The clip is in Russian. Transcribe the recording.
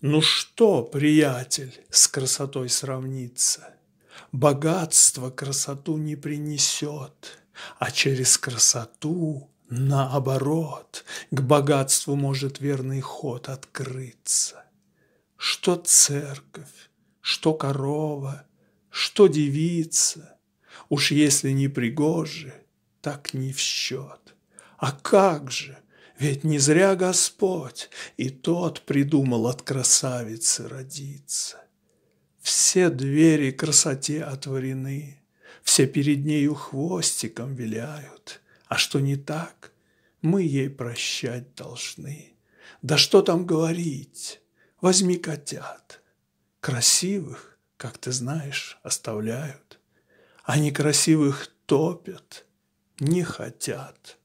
Ну что, приятель, с красотой сравнится? Богатство красоту не принесет, а через красоту, наоборот, к богатству может верный ход открыться. Что церковь, что корова, что девица, уж если не пригожи, так не в счет. А как же – ведь не зря Господь и тот придумал от красавицы родиться. Все двери красоте отворены, все перед нею хвостиком виляют. А что не так, мы ей прощать должны. Да что там говорить, возьми котят. Красивых, как ты знаешь, оставляют, а некрасивых топят, не хотят.